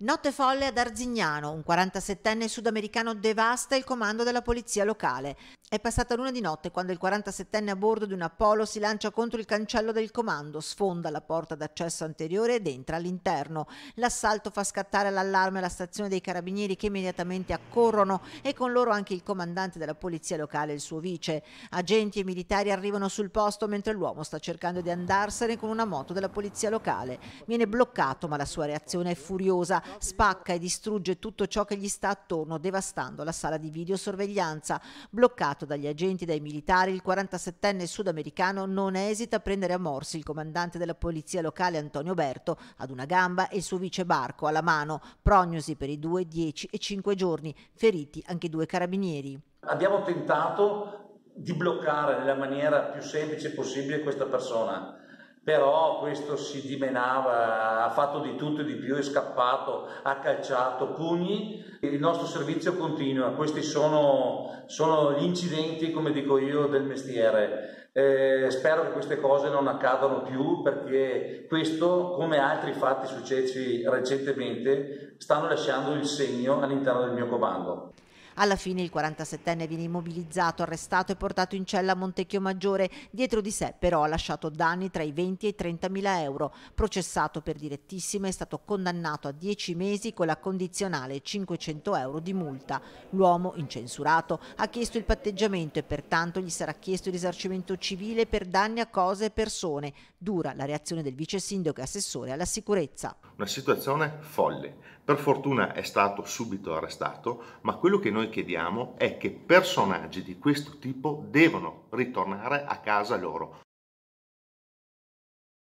Notte folle ad Arzignano, un 47enne sudamericano devasta il comando della polizia locale. È passata l'una di notte quando il 47enne a bordo di un Apollo si lancia contro il cancello del comando, sfonda la porta d'accesso anteriore ed entra all'interno. L'assalto fa scattare l'allarme alla stazione dei carabinieri che immediatamente accorrono e con loro anche il comandante della polizia locale e il suo vice. Agenti e militari arrivano sul posto mentre l'uomo sta cercando di andarsene con una moto della polizia locale. Viene bloccato ma la sua reazione è furiosa spacca e distrugge tutto ciò che gli sta attorno, devastando la sala di videosorveglianza. Bloccato dagli agenti e dai militari, il 47enne sudamericano non esita a prendere a morsi il comandante della polizia locale Antonio Berto ad una gamba e il suo vice Barco alla mano. Prognosi per i due, 10 e 5 giorni, feriti anche due carabinieri. Abbiamo tentato di bloccare nella maniera più semplice possibile questa persona però questo si dimenava, ha fatto di tutto e di più, è scappato, ha calciato, pugni, il nostro servizio continua, questi sono, sono gli incidenti, come dico io, del mestiere. Eh, spero che queste cose non accadano più perché questo, come altri fatti successi recentemente, stanno lasciando il segno all'interno del mio comando. Alla fine il 47enne viene immobilizzato, arrestato e portato in cella a Montecchio Maggiore. Dietro di sé però ha lasciato danni tra i 20 e i 30 mila euro. Processato per direttissima è stato condannato a 10 mesi con la condizionale 500 euro di multa. L'uomo, incensurato, ha chiesto il patteggiamento e pertanto gli sarà chiesto il risarcimento civile per danni a cose e persone. Dura la reazione del vice sindaco e assessore alla sicurezza. Una situazione folle per fortuna è stato subito arrestato, ma quello che noi chiediamo è che personaggi di questo tipo devono ritornare a casa loro.